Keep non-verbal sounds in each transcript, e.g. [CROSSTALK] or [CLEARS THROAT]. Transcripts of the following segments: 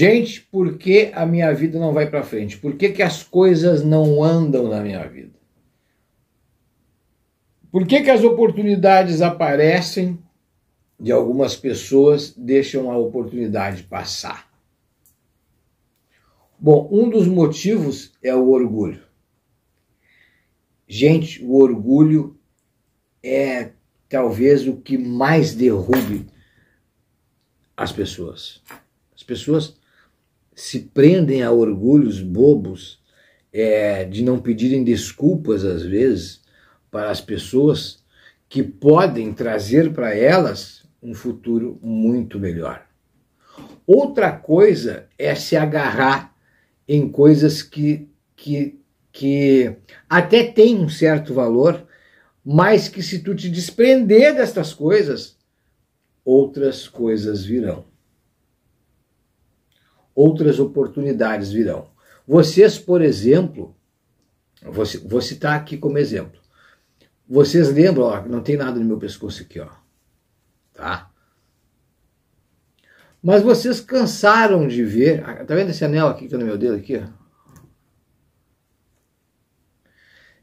Gente, por que a minha vida não vai para frente? Por que, que as coisas não andam na minha vida? Por que, que as oportunidades aparecem e algumas pessoas deixam a oportunidade passar? Bom, um dos motivos é o orgulho. Gente, o orgulho é talvez o que mais derrube as pessoas. As pessoas se prendem a orgulhos bobos, é, de não pedirem desculpas às vezes para as pessoas que podem trazer para elas um futuro muito melhor. Outra coisa é se agarrar em coisas que, que, que até têm um certo valor, mas que se tu te desprender destas coisas, outras coisas virão outras oportunidades virão. Vocês, por exemplo, vou, vou citar aqui como exemplo. Vocês lembram, ó, não tem nada no meu pescoço aqui, ó. Tá? Mas vocês cansaram de ver, ah, tá vendo esse anel aqui que tá no meu dedo aqui, ó?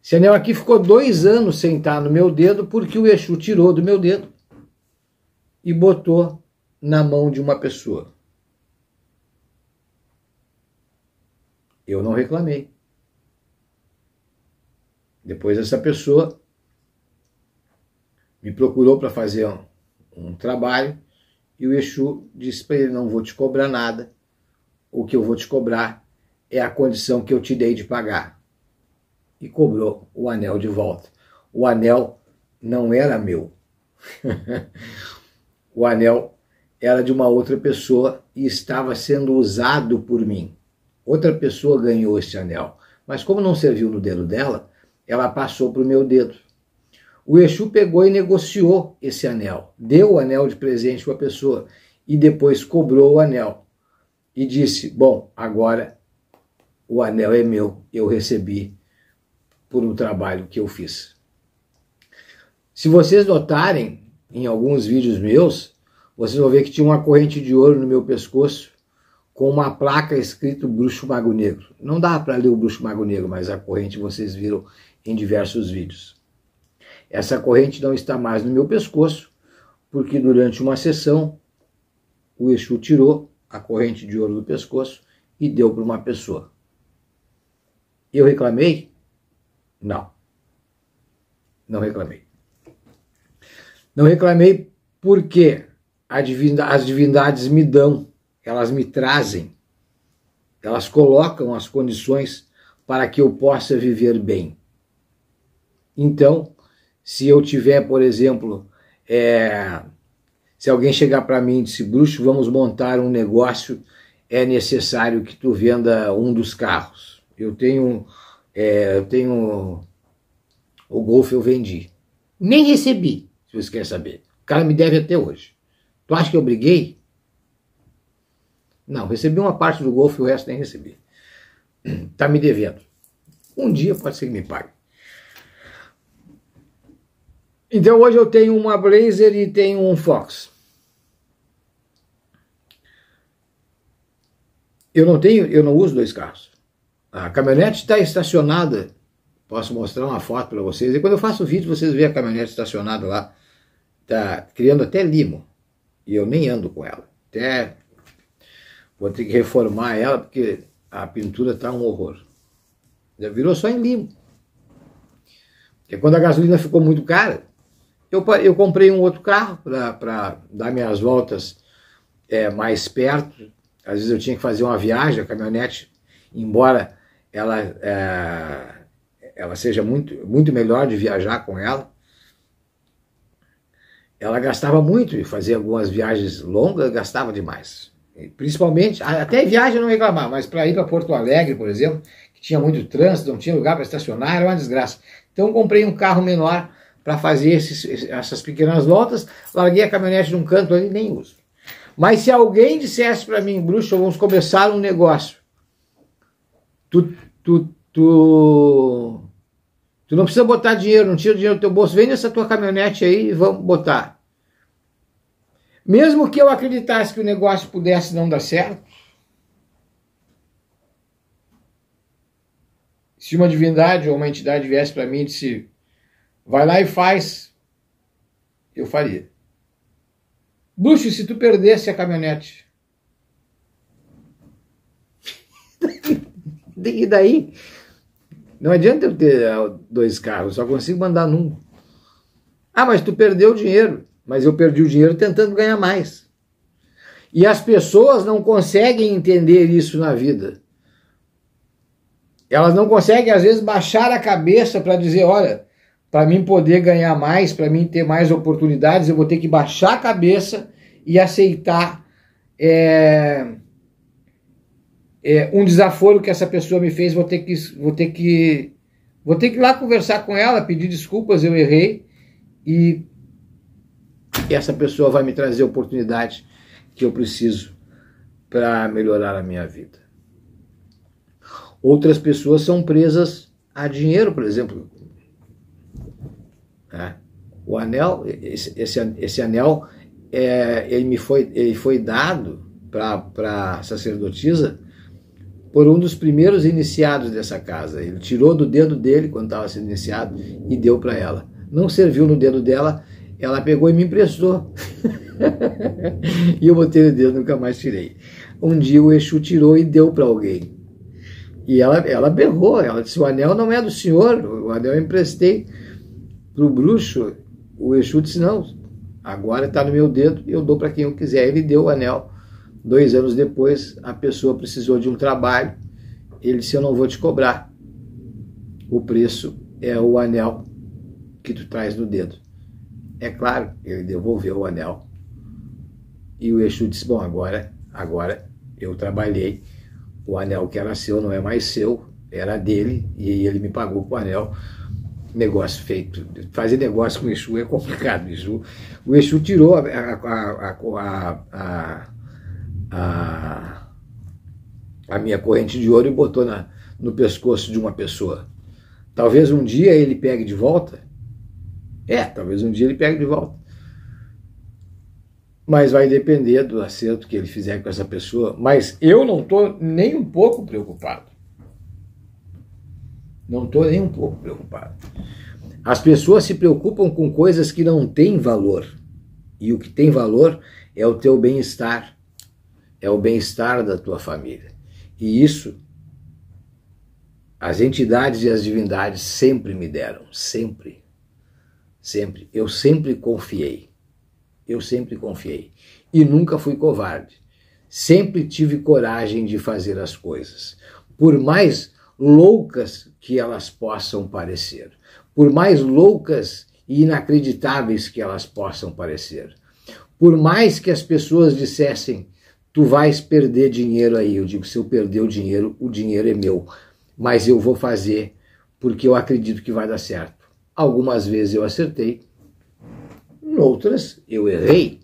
Esse anel aqui ficou dois anos sem estar no meu dedo porque o Exu tirou do meu dedo e botou na mão de uma pessoa. Eu não reclamei. Depois essa pessoa me procurou para fazer um, um, trabalho e o Exu disse para ele: Não vou te cobrar nada, o que eu vou te cobrar é a condição que eu te dei de pagar. E cobrou o anel de volta. O anel não era meu. [LAUGHS] o anel era de uma outra pessoa e estava sendo usado por mim. Outra pessoa ganhou esse anel, mas como não serviu no dedo dela, ela passou para o meu dedo. O Exu pegou e negociou esse anel, deu o anel de presente para a pessoa e depois cobrou o anel e disse: Bom, agora o anel é meu, eu recebi por um trabalho que eu fiz. Se vocês notarem em alguns vídeos meus, vocês vão ver que tinha uma corrente de ouro no meu pescoço com uma placa escrito Bruxo Mago Negro. Não dá para ler o Bruxo Mago Negro, mas a corrente vocês viram em diversos vídeos. Essa corrente não está mais no meu pescoço, porque durante uma sessão o Exu tirou a corrente de ouro do pescoço e deu para uma pessoa. Eu reclamei? Não. Não reclamei. Não reclamei porque as divindades me dão elas me trazem, elas colocam as condições para que eu possa viver bem. Então, se eu tiver, por exemplo, é, se alguém chegar para mim e dizer, Bruxo, vamos montar um negócio, é necessário que tu venda um dos carros. Eu tenho, é, eu tenho o Golf eu vendi. Nem recebi, se você quer saber. O cara me deve até hoje. Tu acha que eu briguei? Não, recebi uma parte do golfe e o resto nem recebi. Está [CLEARS THROAT] me devendo. Um dia pode ser que me pague. Então hoje eu tenho uma Blazer e tenho um Fox. Eu não tenho, eu não uso dois carros. A caminhonete está estacionada. Posso mostrar uma foto para vocês. E quando eu faço o vídeo, vocês veem a caminhonete estacionada lá. Está criando até limo. E eu nem ando com ela. Até Vou ter que reformar ela porque a pintura está um horror. Já virou só em limo Porque quando a gasolina ficou muito cara, eu, eu comprei um outro carro para dar minhas voltas é, mais perto. Às vezes eu tinha que fazer uma viagem, a caminhonete, embora ela, é, ela seja muito, muito melhor de viajar com ela, ela gastava muito e fazia algumas viagens longas, gastava demais principalmente, até viagem não reclamar, mas para ir para Porto Alegre, por exemplo, que tinha muito trânsito, não tinha lugar para estacionar, era uma desgraça. Então comprei um carro menor para fazer esses, essas pequenas voltas, larguei a caminhonete num canto ali nem uso. Mas se alguém dissesse para mim, bruxo, vamos começar um negócio, tu, tu, tu, tu não precisa botar dinheiro, não tira dinheiro do teu bolso, vende essa tua caminhonete aí e vamos botar. Mesmo que eu acreditasse que o negócio pudesse não dar certo, se uma divindade ou uma entidade viesse para mim e disse: vai lá e faz, eu faria. Bruxo, se tu perdesse a caminhonete. [LAUGHS] e daí? Não adianta eu ter eh, dois carros, só consigo mandar num. Ah, mas tu perdeu o dinheiro mas eu perdi o dinheiro tentando ganhar mais. E as pessoas não conseguem entender isso na vida. Elas não conseguem, às vezes, baixar a cabeça para dizer: olha, para mim poder ganhar mais, para mim ter mais oportunidades, eu vou ter que baixar a cabeça e aceitar é, é, um desaforo que essa pessoa me fez. Vou ter que, vou ter que, vou ter que ir lá conversar com ela, pedir desculpas, eu errei e e essa pessoa vai me trazer oportunidades que eu preciso para melhorar a minha vida. Outras pessoas são presas a dinheiro, por exemplo. É. O anel, esse, esse, esse anel, é, ele me foi, ele foi dado para a sacerdotisa por um dos primeiros iniciados dessa casa. Ele tirou do dedo dele quando estava sendo iniciado e deu para ela. Não serviu no dedo dela ela pegou e me emprestou. [LAUGHS] e eu botei no dedo, nunca mais tirei. Um dia o Exu tirou e deu para alguém. E ela, ela berrou, ela disse, o anel não é do senhor, o anel eu emprestei para o bruxo. O Exu disse, não, agora está no meu dedo, eu dou para quem eu quiser. Ele deu o anel. Dois anos depois, a pessoa precisou de um trabalho, ele disse, eu não vou te cobrar. O preço é o anel que tu traz no dedo. É claro, ele devolveu o anel. E o Exu disse: Bom, agora, agora eu trabalhei. O anel que era seu não é mais seu, era dele, e ele me pagou com o anel. Negócio feito. Fazer negócio com o Exu é complicado. O Exu, o Exu tirou a, a, a, a, a minha corrente de ouro e botou na, no pescoço de uma pessoa. Talvez um dia ele pegue de volta é, talvez um dia ele pegue de volta. Mas vai depender do acerto que ele fizer com essa pessoa. Mas eu não estou nem um pouco preocupado. Não estou nem um pouco preocupado. As pessoas se preocupam com coisas que não têm valor. E o que tem valor é o teu bem-estar, é o bem-estar da tua família. E isso as entidades e as divindades sempre me deram, sempre. Sempre. Eu sempre confiei. Eu sempre confiei. E nunca fui covarde. Sempre tive coragem de fazer as coisas. Por mais loucas que elas possam parecer. Por mais loucas e inacreditáveis que elas possam parecer. Por mais que as pessoas dissessem, tu vais perder dinheiro aí. Eu digo, se eu perder o dinheiro, o dinheiro é meu. Mas eu vou fazer porque eu acredito que vai dar certo. Algumas vezes eu acertei, em outras eu errei.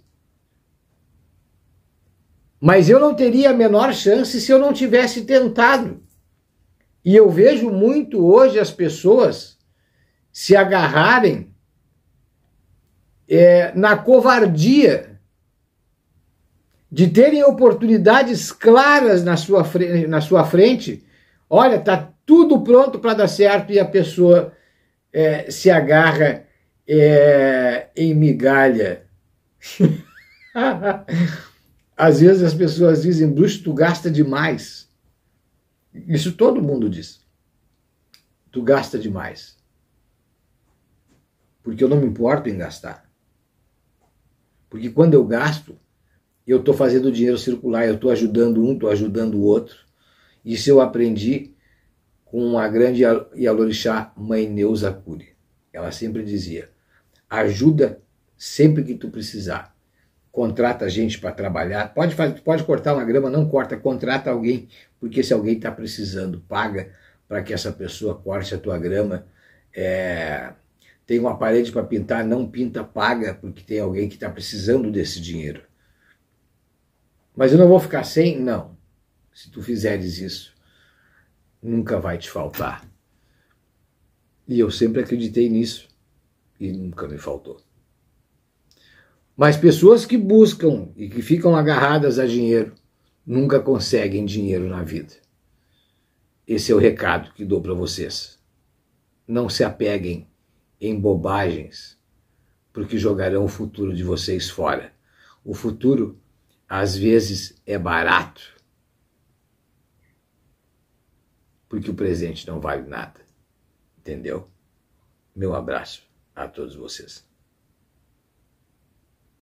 Mas eu não teria a menor chance se eu não tivesse tentado. E eu vejo muito hoje as pessoas se agarrarem é, na covardia de terem oportunidades claras na sua, na sua frente. Olha, tá tudo pronto para dar certo e a pessoa é, se agarra é, em migalha. [LAUGHS] Às vezes as pessoas dizem, Bruxo, tu gasta demais. Isso todo mundo diz. Tu gasta demais. Porque eu não me importo em gastar. Porque quando eu gasto, eu estou fazendo o dinheiro circular, eu estou ajudando um, estou ajudando o outro. Isso eu aprendi com a grande Yalorixá Mãe Neuza Cure. Ela sempre dizia: ajuda sempre que tu precisar. Contrata gente para trabalhar. Pode, fazer, pode cortar uma grama, não corta. Contrata alguém, porque se alguém está precisando, paga para que essa pessoa corte a tua grama. É... Tem uma parede para pintar, não pinta, paga, porque tem alguém que está precisando desse dinheiro. Mas eu não vou ficar sem? Não. Se tu fizeres isso nunca vai te faltar. E eu sempre acreditei nisso e nunca me faltou. Mas pessoas que buscam e que ficam agarradas a dinheiro nunca conseguem dinheiro na vida. Esse é o recado que dou para vocês. Não se apeguem em bobagens, porque jogarão o futuro de vocês fora. O futuro, às vezes, é barato porque o presente não vale nada. Entendeu? Meu abraço a todos vocês.